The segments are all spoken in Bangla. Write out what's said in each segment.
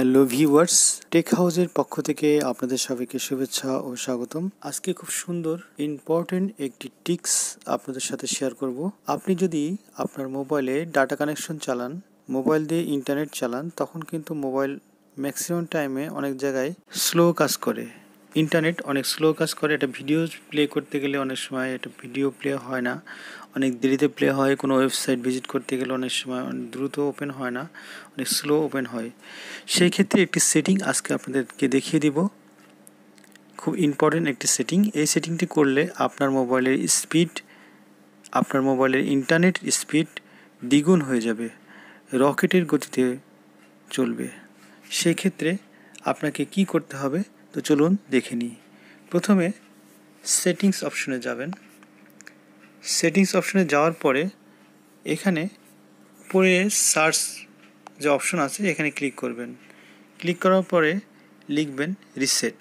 হ্যালো ভিউয়ার্স টেক হাউসের পক্ষ থেকে আপনাদের সবাইকে শুভেচ্ছা ও স্বাগতম আজকে খুব সুন্দর ইম্পর্টেন্ট একটি টিক্স আপনাদের সাথে শেয়ার করব আপনি যদি আপনার মোবাইলে ডাটা কানেকশন চালান মোবাইল দিয়ে ইন্টারনেট চালান তখন কিন্তু মোবাইল ম্যাক্সিমাম টাইমে অনেক জায়গায় স্লো কাজ করে ইন্টারনেট অনেক স্লো কাজ করে এটা ভিডিও প্লে করতে গেলে অনেক সময় এটা ভিডিও প্লে হয় না অনেক দেরিতে প্লে হয় কোনো ওয়েবসাইট ভিজিট করতে গেলে অনেক সময় দ্রুত ওপেন হয় না অনেক স্লো ওপেন হয় সেই ক্ষেত্রে একটি সেটিং আজকে আপনাদেরকে দেখিয়ে দিব খুব ইম্পর্টেন্ট একটি সেটিং এই সেটিংটি করলে আপনার মোবাইলের স্পিড আপনার মোবাইলের ইন্টারনেট স্পিড দ্বিগুণ হয়ে যাবে রকেটের গতিতে চলবে সেক্ষেত্রে আপনাকে কি করতে হবে তো চলুন দেখে নিই প্রথমে সেটিংস অপশনে যাবেন সেটিংস অপশনে যাওয়ার পরে এখানে পরে সার্চ যে অপশন আছে এখানে ক্লিক করবেন ক্লিক করার পরে লিখবেন রিসেট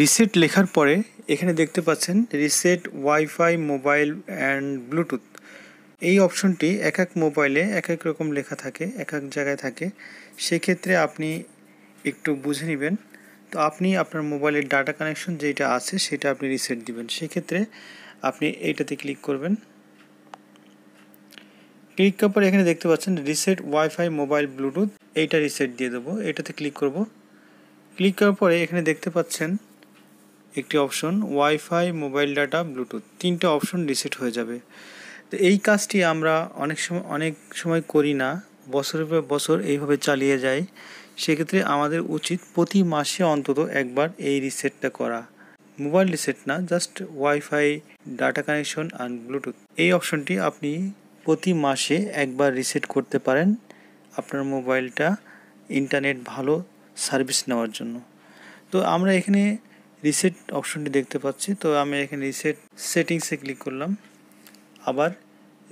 রিসেট লেখার পরে এখানে দেখতে পাচ্ছেন reset wifi mobile and bluetooth এই অপশনটি এক এক মোবাইলে এক এক রকম লেখা থাকে এক এক জায়গায় থাকে সেক্ষেত্রে আপনি একটু বুঝে নেবেন তো আপনি আপনার মোবাইলের ডাটা কানেকশন যেটা আছে সেটা আপনি রিসেট দিবেন সেক্ষেত্রে আপনি এইটাতে ক্লিক করবেন ক্লিক করার পর এখানে দেখতে পাচ্ছেন রিসেট ওয়াইফাই মোবাইল ব্লুটুথ এইটা রিসেট দিয়ে দেবো এটাতে ক্লিক করব ক্লিক করার পরে এখানে দেখতে পাচ্ছেন একটি option wifi mobile data bluetooth তিনটা অপশন রিসেট হয়ে যাবে তো এই কাজটি আমরা অনেক সময় অনেক সময় করি না বছরের পর বছর এইভাবে চালিয়ে যাই সেক্ষেত্রে আমাদের উচিত প্রতি মাসে অন্তত একবার এই রিসেটটা করা মোবাইল রিসেট না just wifi data connection and bluetooth এই অপশনটি আপনি প্রতি মাসে একবার রিসেট করতে পারেন আপনার মোবাইলটা ইন্টারনেট ভালো সার্ভিস নেওয়ার জন্য তো আমরা এখানে রিসেট অপশনটি দেখতে পাচ্ছি তো আমি এখানে রিসেট সেটিংসে ক্লিক করলাম আবার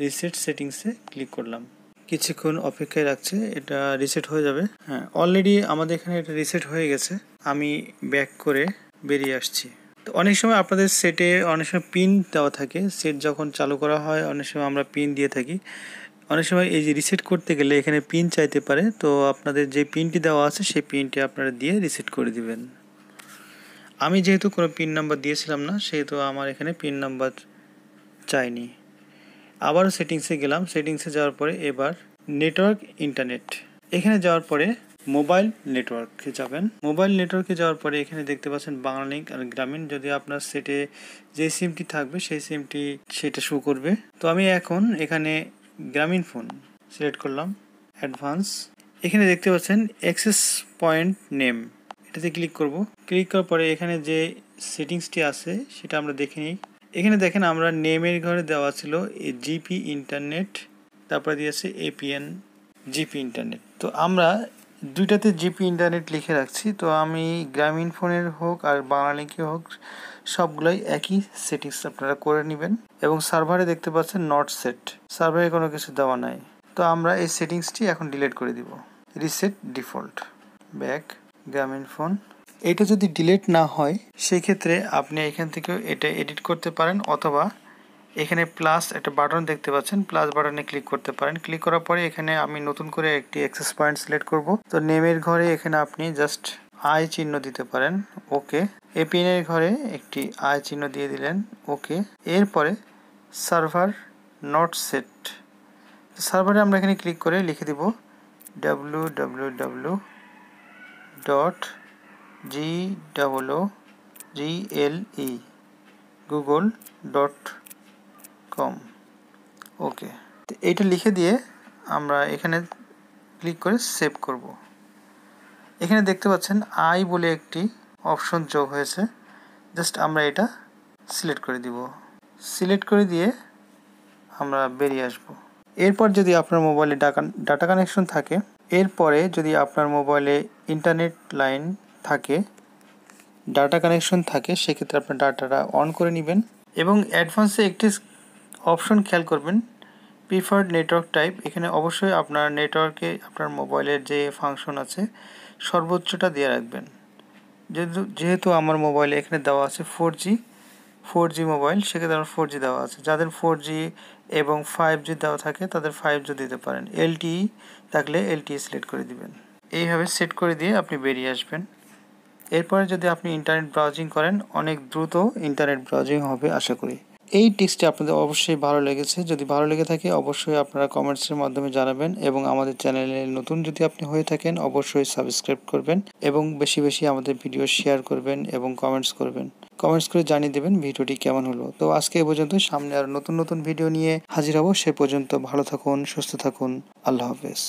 রিসেট সেটিংসে ক্লিক করলাম কিছুক্ষণ অপেক্ষায় রাখছে এটা রিসেট হয়ে যাবে হ্যাঁ অলরেডি আমাদের এখানে এটা রিসেট হয়ে গেছে আমি ব্যাক করে বেরিয়ে আসছি তো অনেক সময় আপনাদের সেটে অনেক সময় পিন দেওয়া থাকে সেট যখন চালু করা হয় অনেক সময় আমরা পিন দিয়ে থাকি অনেক সময় এই যে রিসেট করতে গেলে এখানে পিন চাইতে পারে তো আপনাদের যে পিনটি দেওয়া আছে সেই পিনটি আপনারা দিয়ে রিসেট করে দিবেন আমি যেহেতু কোনো পিন নাম্বার দিয়েছিলাম না সেহেতু আমার এখানে পিন নাম্বার চাইনি আবারও সেটিংসে গেলাম সেটিংসে যাওয়ার পরে এবার নেটওয়ার্ক ইন্টারনেট এখানে যাওয়ার পরে মোবাইল নেটওয়ার্কে যাবেন মোবাইল নেটওয়ার্কে যাওয়ার পরে এখানে দেখতে পাচ্ছেন বাংলালিঙ্ক আর গ্রামীণ যদি আপনার সেটে যে সিমটি থাকবে সেই সিমটি সেটা শো করবে তো আমি এখন এখানে গ্রামীণ ফোন সিলেক্ট করলাম অ্যাডভান্স এখানে দেখতে পাচ্ছেন অ্যাক্সেস পয়েন্ট নেম এটাতে ক্লিক করব ক্লিক করার পরে এখানে যে সেটিংসটি আছে সেটা আমরা দেখে নিই এখানে দেখেন আমরা নেমের ঘরে দেওয়া ছিল জিপি ইন্টারনেট তারপরে দিয়েছে এপিএন জিপি ইন্টারনেট তো আমরা দুইটাতে জিপি ইন্টারনেট লিখে রাখছি তো আমি গ্রামীণ ফোনের হোক আর বাংলালিঙ্কে হোক সবগুলোই একই সেটিংস আপনারা করে নেবেন এবং সার্ভারে দেখতে পাচ্ছেন নট সেট সার্ভারে কোনো কিছু দেওয়া নাই তো আমরা এই সেটিংসটি এখন ডিলিট করে দিব reset default back Grameenphone এটা যদি ডিলেট না হয় সেক্ষেত্রে আপনি এখান থেকেও এটা এডিট করতে পারেন অথবা এখানে প্লাস একটা বাটন দেখতে পাচ্ছেন প্লাস বাটনে ক্লিক করতে পারেন ক্লিক করার পরে এখানে আমি নতুন করে একটি অ্যাক্সেস পয়েন্ট সিলেক্ট করব তো নেমের ঘরে এখানে আপনি জাস্ট আয় চিহ্ন দিতে পারেন ওকে এপিএনের ঘরে একটি আয় চিহ্ন দিয়ে দিলেন ওকে এরপরে সার্ভার নট সেট সার্ভারে আমরা এখানে ক্লিক করে লিখে দিব W W W dot G double O G L E Google dot com okay এইটা লিখে দিয়ে আমরা এখানে ক্লিক করে সেভ করব এখানে দেখতে পাচ্ছেন আই বলে একটি অপশন যোগ হয়েছে জাস্ট আমরা এটা সিলেক্ট করে দিব সিলেক্ট করে দিয়ে আমরা বেরিয়ে আসব এরপর যদি আপনার মোবাইলে ডাটা কানেকশন থাকে এরপরে যদি আপনার মোবাইলে ইন্টারনেট লাইন থাকে ডাটা কানেকশন থাকে সেক্ষেত্রে আপনার ডাটাটা অন করে নেবেন এবং অ্যাডভান্সে একটি অপশন খেয়াল করবেন প্রিফার্ড নেটওয়ার্ক টাইপ এখানে অবশ্যই আপনার নেটওয়ার্কে আপনার মোবাইলের যে ফাংশন আছে সর্বোচ্চটা দিয়ে রাখবেন যেহেতু যেহেতু আমার মোবাইলে এখানে দেওয়া আছে four G four G mobile সেক্ষেত্রে আমার ফোর জি দেওয়া আছে যাদের ফোর জি এবং ফাইভ জি দেওয়া থাকে তাদের ফাইভ জি দিতে পারেন এলটিই e থাকলে এলটিই সিলেক্ট e করে দিবেন এইভাবে সেট করে দিয়ে আপনি বেরিয়ে আসবেন এরপরে যদি আপনি ইন্টারনেট ব্রাউজিং করেন অনেক দ্রুত ইন্টারনেট ব্রাউজিং হবে আশা করি এই টিপসটি আপনাদের অবশ্যই ভালো লেগেছে যদি ভালো লেগে থাকে অবশ্যই আপনারা কমেন্টসের মাধ্যমে জানাবেন এবং আমাদের চ্যানেলে নতুন যদি আপনি হয়ে থাকেন অবশ্যই সাবস্ক্রাইব করবেন এবং বেশি বেশি আমাদের ভিডিও শেয়ার করবেন এবং কমেন্টস করবেন কমেন্টস করে জানিয়ে দেবেন ভিডিওটি কেমন হলো তো আজকে এ পর্যন্ত সামনে আর নতুন নতুন ভিডিও নিয়ে হাজির হব সে পর্যন্ত ভালো থাকুন সুস্থ থাকুন আল্লাহ হাফেজ